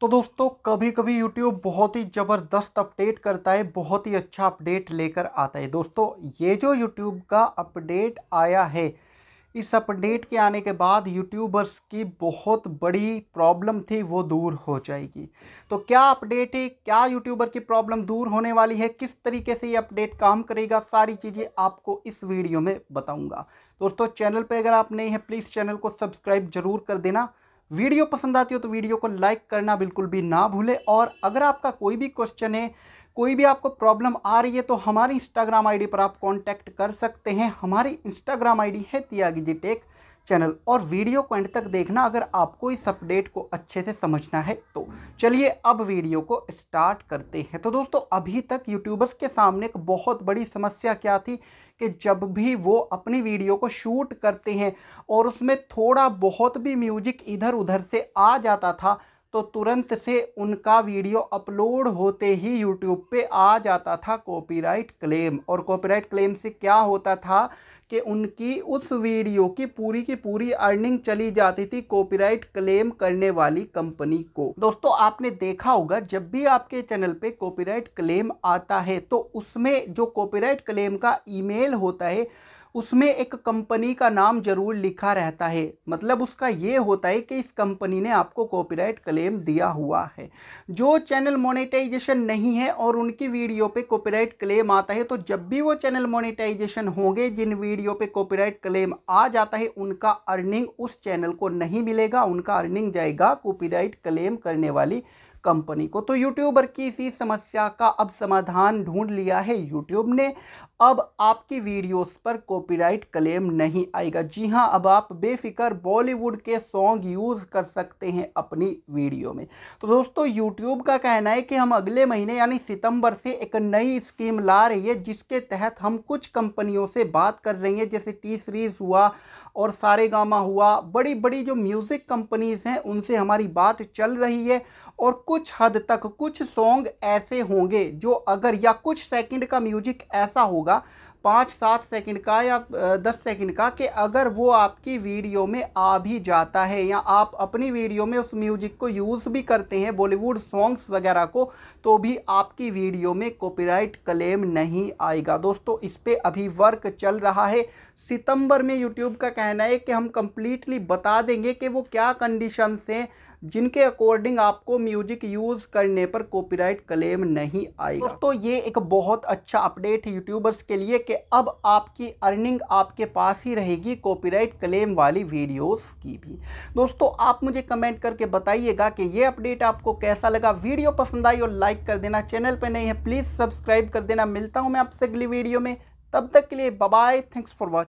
तो दोस्तों कभी कभी YouTube बहुत ही ज़बरदस्त अपडेट करता है बहुत ही अच्छा अपडेट लेकर आता है दोस्तों ये जो YouTube का अपडेट आया है इस अपडेट के आने के बाद यूट्यूबर्स की बहुत बड़ी प्रॉब्लम थी वो दूर हो जाएगी तो क्या अपडेट है क्या यूट्यूबर की प्रॉब्लम दूर होने वाली है किस तरीके से ये अपडेट काम करेगा सारी चीज़ें आपको इस वीडियो में बताऊंगा दोस्तों चैनल पे अगर आप नए हैं प्लीज़ चैनल को सब्सक्राइब ज़रूर कर देना वीडियो पसंद आती हो तो वीडियो को लाइक करना बिल्कुल भी ना भूले और अगर आपका कोई भी क्वेश्चन है कोई भी आपको प्रॉब्लम आ रही है तो हमारी इंस्टाग्राम आईडी पर आप कांटेक्ट कर सकते हैं हमारी इंस्टाग्राम आईडी है त्यागी जी टेक चैनल और वीडियो को एंड तक देखना अगर आपको इस अपडेट को अच्छे से समझना है तो चलिए अब वीडियो को स्टार्ट करते हैं तो दोस्तों अभी तक यूट्यूबर्स के सामने एक बहुत बड़ी समस्या क्या थी कि जब भी वो अपनी वीडियो को शूट करते हैं और उसमें थोड़ा बहुत भी म्यूजिक इधर उधर से आ जाता था तो तुरंत से उनका वीडियो अपलोड होते ही यूट्यूब पे आ जाता था कॉपीराइट क्लेम और कॉपीराइट क्लेम से क्या होता था कि उनकी उस वीडियो की पूरी की पूरी अर्निंग चली जाती थी कॉपीराइट क्लेम करने वाली कंपनी को दोस्तों आपने देखा होगा जब भी आपके चैनल पे कॉपीराइट क्लेम आता है तो उसमें जो कॉपीराइट क्लेम का ईमेल होता है उसमें एक कंपनी का नाम जरूर लिखा रहता है मतलब उसका ये होता है कि इस कंपनी ने आपको कॉपीराइट क्लेम दिया हुआ है जो चैनल मोनेटाइजेशन नहीं है और उनकी वीडियो पे कॉपीराइट क्लेम आता है तो जब भी वो चैनल मोनेटाइजेशन होंगे जिन वीडियो पे कॉपीराइट क्लेम आ जाता है उनका अर्निंग उस चैनल को नहीं मिलेगा उनका अर्निंग जाएगा कॉपीराइट क्लेम करने वाली कंपनी को तो यूट्यूबर की इसी समस्या का अब समाधान ढूंढ लिया है यूट्यूब ने अब आपकी वीडियोस पर कॉपीराइट क्लेम नहीं आएगा जी हाँ अब आप बेफिक्र बॉलीवुड के सॉन्ग यूज़ कर सकते हैं अपनी वीडियो में तो दोस्तों यूट्यूब का कहना है कि हम अगले महीने यानी सितंबर से एक नई स्कीम ला रही है जिसके तहत हम कुछ कंपनियों से बात कर रही हैं जैसे टी सीरीज़ हुआ और सारे गामा हुआ बड़ी बड़ी जो म्यूज़िक कंपनीज़ हैं उनसे हमारी बात चल रही है और कुछ हद तक कुछ सॉन्ग ऐसे होंगे जो अगर या कुछ सेकंड का म्यूजिक ऐसा होगा पाँच सात सेकंड का या दस सेकंड का कि अगर वो आपकी वीडियो में आ भी जाता है या आप अपनी वीडियो में उस म्यूजिक को यूज़ भी करते हैं बॉलीवुड सॉन्ग्स वगैरह को तो भी आपकी वीडियो में कॉपीराइट क्लेम नहीं आएगा दोस्तों इस पर अभी वर्क चल रहा है सितंबर में यूट्यूब का कहना है कि हम कम्प्लीटली बता देंगे कि वो क्या कंडीशन हैं जिनके अकॉर्डिंग आपको म्यूजिक यूज़ करने पर कॉपीराइट क्लेम नहीं आएगा दोस्तों ये एक बहुत अच्छा अपडेट है यूट्यूबर्स के लिए कि अब आपकी अर्निंग आपके पास ही रहेगी कॉपीराइट क्लेम वाली वीडियोस की भी दोस्तों आप मुझे कमेंट करके बताइएगा कि ये अपडेट आपको कैसा लगा वीडियो पसंद आई और लाइक कर देना चैनल पर नहीं है प्लीज़ सब्सक्राइब कर देना मिलता हूँ मैं आपसे अगली वीडियो में तब तक के लिए बाय थैंक्स फॉर वॉचिंग